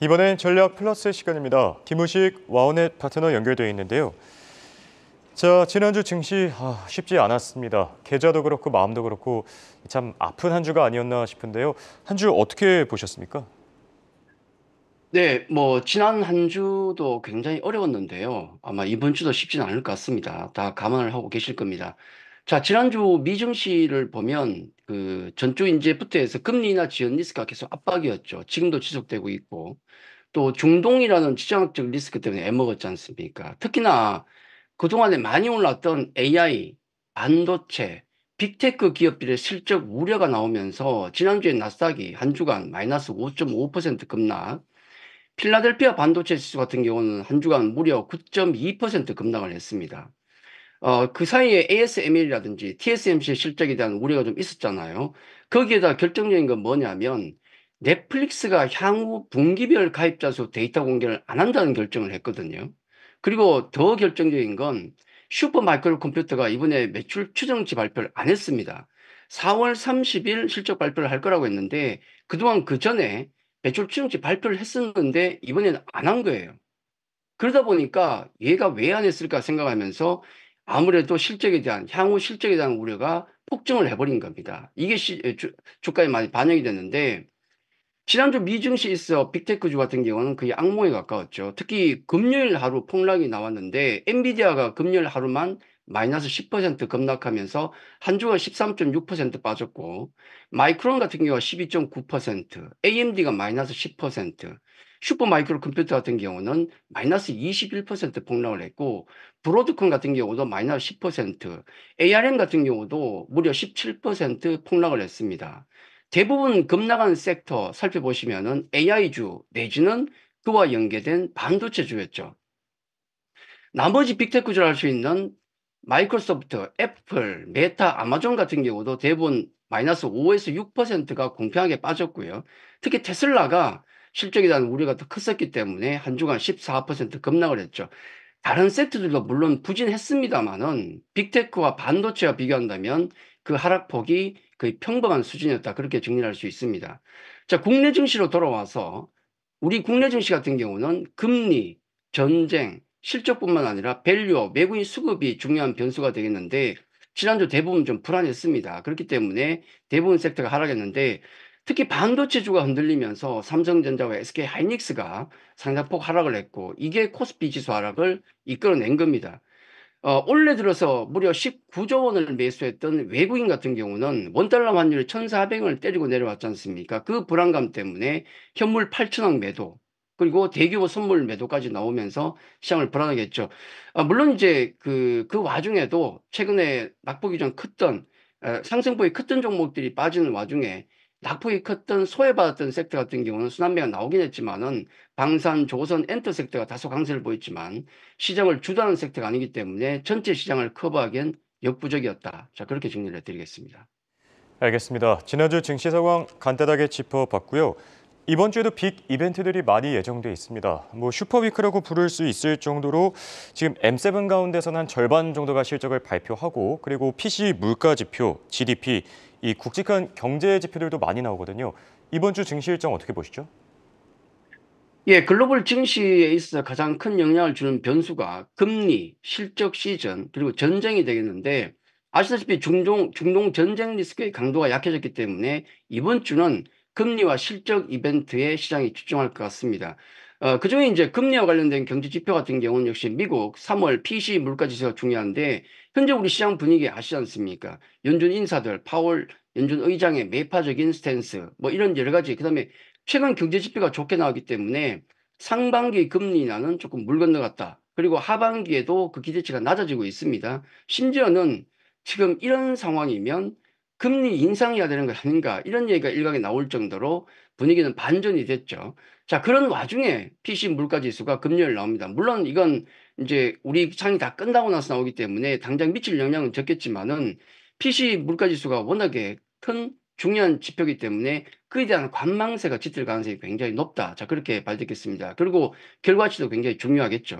이번엔 전략 플러스 시간입니다. 김우식 와우넷 파트너 연결되어 있는데요. 자, 지난주 증시 아, 쉽지 않았습니다. 계좌도 그렇고 마음도 그렇고 참 아픈 한 주가 아니었나 싶은데요. 한 주 어떻게 보셨습니까? 네, 뭐 지난 한 주도 굉장히 어려웠는데요. 아마 이번 주도 쉽지는 않을 것 같습니다. 다 감안을 하고 계실 겁니다. 자, 지난주 미증시를 보면 그 전주 인제 부터해서 금리나 지연 리스크가 계속 압박이었죠. 지금도 지속되고 있고 또 중동이라는 지정학적 리스크 때문에 애먹었지 않습니까? 특히나 그동안에 많이 올랐던 AI, 반도체, 빅테크 기업들의 실적 우려가 나오면서 지난주에 나스닥이 한 주간 마이너스 5.5% 급락, 필라델피아 반도체 지수 같은 경우는 한 주간 무려 9.2% 급락을 했습니다. 어, 그 사이에 ASML이라든지 TSMC의 실적에 대한 우려가 좀 있었잖아요. 거기에다 결정적인 건 뭐냐면 넷플릭스가 향후 분기별 가입자 수 데이터 공개를 안 한다는 결정을 했거든요. 그리고 더 결정적인 건 슈퍼마이크로 컴퓨터가 이번에 매출 추정치 발표를 안 했습니다. 4월 30일 실적 발표를 할 거라고 했는데 그동안 그 전에 매출 추정치 발표를 했었는데 이번에는 안 한 거예요. 그러다 보니까 얘가 왜 안 했을까 생각하면서 아무래도 실적에 대한 향후 실적에 대한 우려가 폭증을 해버린 겁니다. 이게 주, 주가에 많이 반영이 됐는데 지난주 미증시 있어 빅테크주 같은 경우는 거의 악몽에 가까웠죠. 특히 금요일 하루 폭락이 나왔는데 엔비디아가 금요일 하루만 마이너스 10% 급락하면서 한 주가 13.6% 빠졌고 마이크론 같은 경우가 12.9%, AMD가 마이너스 10%, 슈퍼마이크로 컴퓨터 같은 경우는 마이너스 21% 폭락을 했고 브로드콘 같은 경우도 마이너스 10%, ARM 같은 경우도 무려 17% 폭락을 했습니다. 대부분 급락한 섹터 살펴보시면은 AI주 내지는 그와 연계된 반도체주였죠. 나머지 빅테크주를 할 수 있는 마이크로소프트, 애플, 메타, 아마존 같은 경우도 대부분 마이너스 5에서 6%가 공평하게 빠졌고요. 특히 테슬라가 실적에 대한 우려가 더 컸었기 때문에 한 주간 14% 급락을 했죠. 다른 섹터들도 물론 부진했습니다만은 빅테크와 반도체와 비교한다면 그 하락폭이 거의 평범한 수준이었다. 그렇게 정리할 수 있습니다. 자, 국내 증시로 돌아와서 우리 국내 증시 같은 경우는 금리, 전쟁, 실적뿐만 아니라 밸류, 외국인 수급이 중요한 변수가 되겠는데 지난주 대부분 좀 불안했습니다. 그렇기 때문에 대부분 섹터가 하락했는데 특히 반도체주가 흔들리면서 삼성전자와 SK 하이닉스가 상당폭 하락을 했고 이게 코스피 지수 하락을 이끌어낸 겁니다. 어, 올해 들어서 무려 19조 원을 매수했던 외국인 같은 경우는 원달러 환율이 1,400원을 때리고 내려왔지 않습니까? 그 불안감 때문에 현물 8천억 매도, 그리고 대규모 선물 매도까지 나오면서 시장을 불안하게 했죠. 아, 어, 물론 이제 그, 그 와중에도 최근에 낙폭이 좀 컸던, 에, 어, 상승폭이 컸던 종목들이 빠지는 와중에 낙폭이 컸던 소외받았던 섹터 같은 경우는 순환매가 나오긴 했지만은 방산, 조선, 엔터 섹터가 다소 강세를 보였지만 시장을 주도하는 섹터가 아니기 때문에 전체 시장을 커버하기엔 역부족이었다. 자 그렇게 정리를 해드리겠습니다. 알겠습니다. 지난주 증시 상황 간단하게 짚어봤고요. 이번 주에도 빅 이벤트들이 많이 예정돼 있습니다. 뭐 슈퍼위크라고 부를 수 있을 정도로 지금 M7 가운데서는 한 절반 정도가 실적을 발표하고 그리고 PC 물가지표, GDP 이 굵직한 경제 지표들도 많이 나오거든요. 이번 주 증시 일정 어떻게 보시죠? 예, 글로벌 증시에 있어서 가장 큰 영향을 주는 변수가 금리, 실적 시즌, 그리고 전쟁이 되겠는데 아시다시피 중동, 중동 전쟁 리스크의 강도가 약해졌기 때문에 이번 주는 금리와 실적 이벤트에 시장이 집중할 것 같습니다. 어, 그 중에 이제 금리와 관련된 경제 지표 같은 경우는 역시 미국 3월 PC 물가 지수가 중요한데 현재 우리 시장 분위기 아시지 않습니까? 연준 인사들, 파월 연준 의장의 매파적인 스탠스 뭐 이런 여러 가지 그다음에 최근 경제 지표가 좋게 나왔기 때문에 상반기 금리 나는 조금 물 건너갔다. 그리고 하반기에도 그 기대치가 낮아지고 있습니다. 심지어는 지금 이런 상황이면 금리 인상해야 되는 거 아닌가 이런 얘기가 일각에 나올 정도로 분위기는 반전이 됐죠. 자, 그런 와중에 PC 물가지수가 금요일 나옵니다. 물론 이건 이제 우리 상이다 끝나고 나서 나오기 때문에 당장 미칠 영향은 적겠지만은 PC 물가지수가 워낙에 큰 중요한 지표이기 때문에 그에 대한 관망세가 짙을 가능성이 굉장히 높다. 자, 그렇게 발표했습니다. 그리고 결과치도 굉장히 중요하겠죠.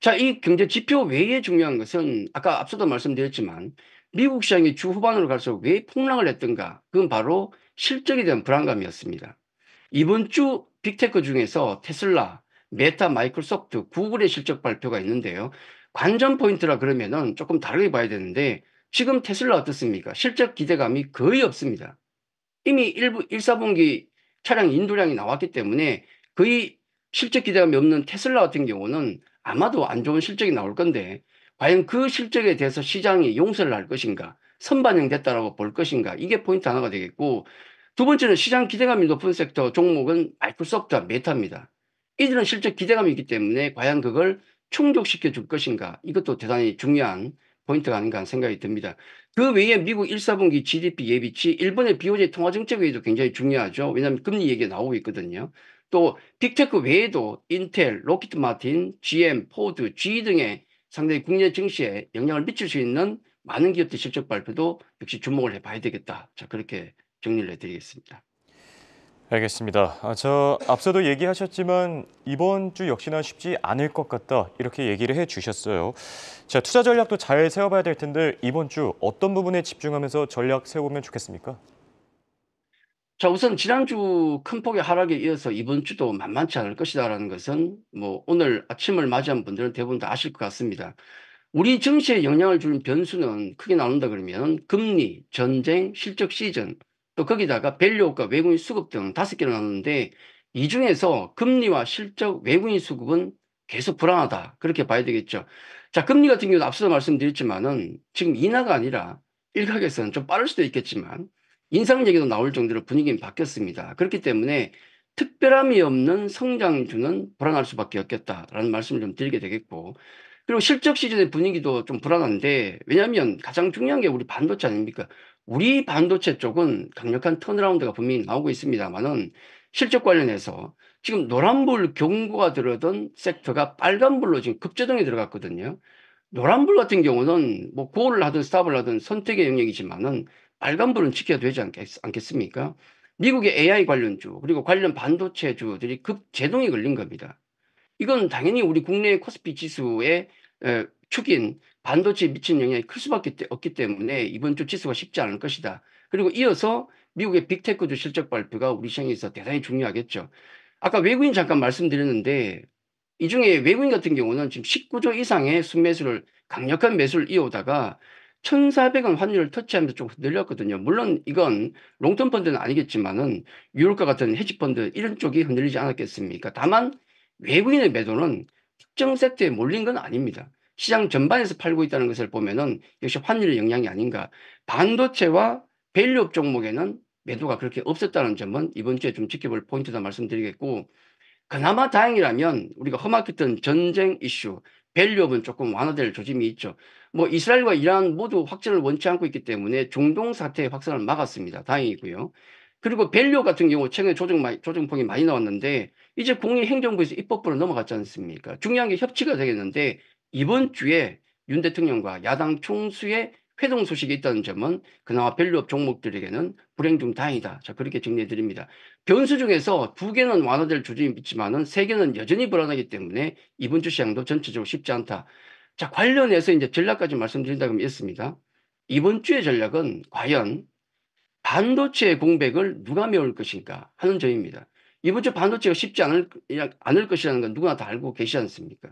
자, 이 경제 지표 외에 중요한 것은 아까 앞서도 말씀드렸지만 미국 시장이 주 후반으로 갈수록 왜 폭락을 했던가? 그건 바로 실적에 대한 불안감이었습니다. 이번 주 빅테크 중에서 테슬라, 메타, 마이크로소프트, 구글의 실적 발표가 있는데요. 관전 포인트라 그러면은 조금 다르게 봐야 되는데 지금 테슬라 어떻습니까? 실적 기대감이 거의 없습니다. 이미 1부, 1사분기 차량 인도량이 나왔기 때문에 거의 실적 기대감이 없는 테슬라 같은 경우는 아마도 안 좋은 실적이 나올 건데 과연 그 실적에 대해서 시장이 용서를 할 것인가 선반영됐다라고 볼 것인가 이게 포인트 하나가 되겠고 두 번째는 시장 기대감이 높은 섹터 종목은 마이크로소프트와 메타입니다. 이들은 실제 기대감이 있기 때문에 과연 그걸 충족시켜 줄 것인가 이것도 대단히 중요한 포인트가 아닌가 생각이 듭니다. 그 외에 미국 1사분기 GDP 예비치, 일본의 BOJ 통화정책 회의도 굉장히 중요하죠. 왜냐하면 금리 얘기가 나오고 있거든요. 또 빅테크 외에도 인텔, 로키트마틴, GM, 포드, GE 등의 상당히 국내 증시에 영향을 미칠 수 있는 많은 기업들 실적 발표도 역시 주목을 해봐야 되겠다. 자 그렇게 정리를 해드리겠습니다. 알겠습니다. 아, 저 앞서도 얘기하셨지만 이번 주 역시나 쉽지 않을 것 같다 이렇게 얘기를 해주셨어요. 자 투자 전략도 잘 세워봐야 될 텐데 이번 주 어떤 부분에 집중하면서 전략 세우면 좋겠습니까? 자 우선 지난주 큰 폭의 하락에 이어서 이번 주도 만만치 않을 것이다라는 것은 뭐 오늘 아침을 맞이한 분들은 대부분 다 아실 것 같습니다. 우리 증시에 영향을 주는 변수는 크게 나눈다 그러면 금리, 전쟁, 실적 시즌, 또 거기다가 밸류업과 외국인 수급 등 다섯 개를 나누는데 이 중에서 금리와 실적 외국인 수급은 계속 불안하다. 그렇게 봐야 되겠죠. 자, 금리 같은 경우는 앞서 말씀드렸지만은 지금 인하가 아니라 일각에서는 좀 빠를 수도 있겠지만 인상 얘기도 나올 정도로 분위기는 바뀌었습니다. 그렇기 때문에 특별함이 없는 성장주는 불안할 수밖에 없겠다라는 말씀을 좀 드리게 되겠고 그리고 실적 시즌의 분위기도 좀 불안한데 왜냐하면 가장 중요한 게 우리 반도체 아닙니까? 우리 반도체 쪽은 강력한 턴어라운드가 분명히 나오고 있습니다만은 실적 관련해서 지금 노란불 경고가 들어던 섹터가 빨간불로 지금 급제동에 들어갔거든요. 노란불 같은 경우는 뭐 고를 하든 스탑을 하든 선택의 영역이지만은 빨간불은 지켜야 되지 않겠, 습니까 미국의 AI 관련주 그리고 관련 반도체 주들이 급제동이 걸린 겁니다. 이건 당연히 우리 국내 코스피 지수에 축인 반도체에 미치는 영향이 클 수밖에 없기 때문에 이번 주 지수가 쉽지 않을 것이다. 그리고 이어서 미국의 빅테크주 실적 발표가 우리 시장에서 대단히 중요하겠죠. 아까 외국인 잠깐 말씀드렸는데 이 중에 외국인 같은 경우는 지금 19조 이상의 순매수를 강력한 매수를 이어오다가 1,400원 환율을 터치하면서 조금 늘렸거든요 물론 이건 롱턴 펀드는 아니겠지만은 유럽과 같은 헤지 펀드 이런 쪽이 흔들리지 않았겠습니까? 다만 외국인의 매도는 특정 세트에 몰린 건 아닙니다. 시장 전반에서 팔고 있다는 것을 보면은 역시 환율의 영향이 아닌가. 반도체와 밸류업 종목에는 매도가 그렇게 없었다는 점은 이번 주에 좀 지켜볼 포인트다 말씀드리겠고 그나마 다행이라면 우리가 험악했던 전쟁 이슈 밸류업은 조금 완화될 조짐이 있죠. 뭐 이스라엘과 이란 모두 확전을 원치 않고 있기 때문에 중동 사태의 확산을 막았습니다. 다행이고요. 그리고 밸류업 같은 경우 최근에 조정, 조정폭이 많이 나왔는데 이제 국립행정부에서 입법부로 넘어갔지 않습니까? 중요한 게 협치가 되겠는데 이번 주에 윤 대통령과 야당 총수의 회동 소식이 있다는 점은 그나마 별류업 종목들에게는 불행 중 다행이다. 자 그렇게 정리해 드립니다. 변수 중에서 두 개는 완화될 주점이 있지만세 개는 여전히 불안하기 때문에 이번 주 시장도 전체적으로 쉽지 않다. 자 관련해서 이제 전략까지 말씀드린다면 있습니다. 이번 주의 전략은 과연 반도체 공백을 누가 메울 것인가 하는 점입니다. 이번 주 반도체가 쉽지 않을, 않을 것이라는 건 누구나 다 알고 계시지 않습니까?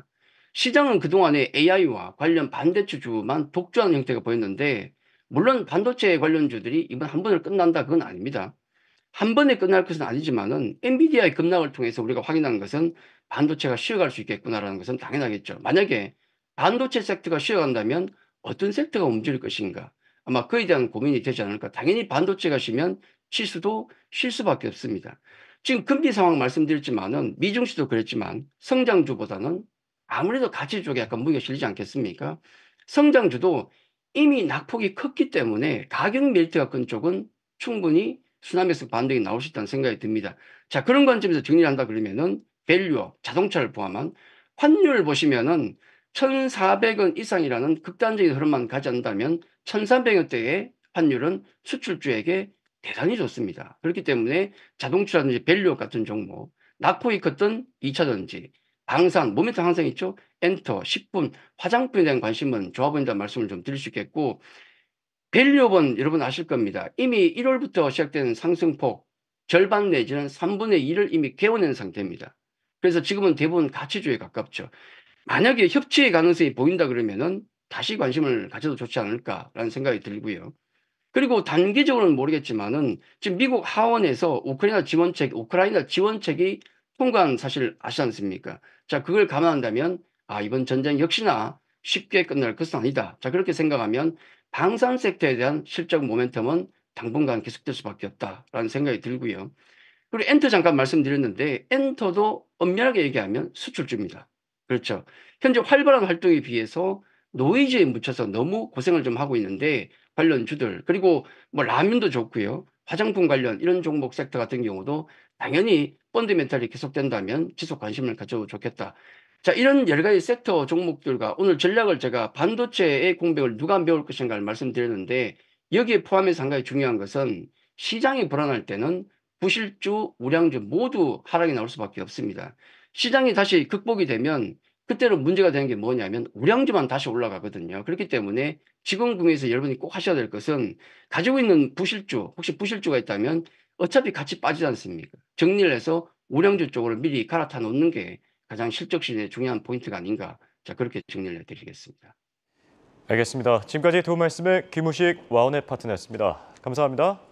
시장은 그동안에 AI와 관련 반대주주만 독주하는 형태가 보였는데 물론 반도체 관련주들이 이번 한 번을 끝난다 그건 아닙니다. 한 번에 끝날 것은 아니지만은 엔비디아의 급락을 통해서 우리가 확인한 것은 반도체가 쉬어갈 수 있겠구나라는 것은 당연하겠죠. 만약에 반도체 섹터가 쉬어간다면 어떤 섹터가 움직일 것인가 아마 그에 대한 고민이 되지 않을까. 당연히 반도체가 쉬면 실수도 쉴 수밖에 없습니다. 지금 금리 상황 말씀드렸지만은 미중 시도 그랬지만 성장주보다는 아무래도 가치 쪽에 약간 무게가 실리지 않겠습니까? 성장주도 이미 낙폭이 컸기 때문에 가격 밀트가 큰 쪽은 충분히 수남에서 반등이 나올 수 있다는 생각이 듭니다. 자 그런 관점에서 정리를 한다 그러면은 밸류업 자동차를 포함한 환율 을 보시면은 1,400원 이상이라는 극단적인 흐름만 가지 않는다면 1,300원대의 환율은 수출주에게 대단히 좋습니다. 그렇기 때문에 자동차라든지 밸류 같은 종목, 낙코이 컸던 2차든지 방산, 모멘트 항상 있죠? 엔터, 10분, 화장품에 대한 관심은 조합원이라 말씀을 좀 드릴 수 있겠고 밸류업은 여러분 아실 겁니다. 이미 1월부터 시작된 상승폭 절반 내지는 3분의 1을 이미 개원한 상태입니다. 그래서 지금은 대부분 가치주에 가깝죠. 만약에 협치의 가능성이 보인다 그러면은 다시 관심을 가져도 좋지 않을까라는 생각이 들고요. 그리고 단기적으로는 모르겠지만은 지금 미국 하원에서 우크라이나 지원책, 우크라이나 지원책이 통과한 사실 아시지 않습니까? 자, 그걸 감안한다면 아, 이번 전쟁 역시나 쉽게 끝날 것은 아니다. 자, 그렇게 생각하면 방산 섹터에 대한 실적 모멘텀은 당분간 계속될 수밖에 없다라는 생각이 들고요. 그리고 엔터 잠깐 말씀드렸는데 엔터도 엄밀하게 얘기하면 수출주입니다. 그렇죠. 현재 활발한 활동에 비해서 노이즈에 묻혀서 너무 고생을 좀 하고 있는데 관련주들 그리고 뭐 라면도 좋고요. 화장품 관련 이런 종목 섹터 같은 경우도 당연히 펀드멘탈이 계속된다면 지속 관심을 가져도 좋겠다. 자 이런 여러 가지 섹터 종목들과 오늘 전략을 제가 반도체의 공백을 누가 메울 것인가를 말씀드렸는데 여기에 포함해서 상당히 중요한 것은 시장이 불안할 때는 부실주, 우량주 모두 하락이 나올 수밖에 없습니다. 시장이 다시 극복이 되면 그때는 문제가 되는 게 뭐냐면 우량주만 다시 올라가거든요. 그렇기 때문에 지금 구매에서 여러분이 꼭 하셔야 될 것은 가지고 있는 부실주 혹시 부실주가 있다면 어차피 같이 빠지지 않습니까? 정리를 해서 우량주 쪽으로 미리 갈아타 놓는 게 가장 실적 시의 중요한 포인트가 아닌가 자 그렇게 정리를 해드리겠습니다. 알겠습니다. 지금까지 도움 말씀의 김우식 와운의 파트너였습니다. 감사합니다.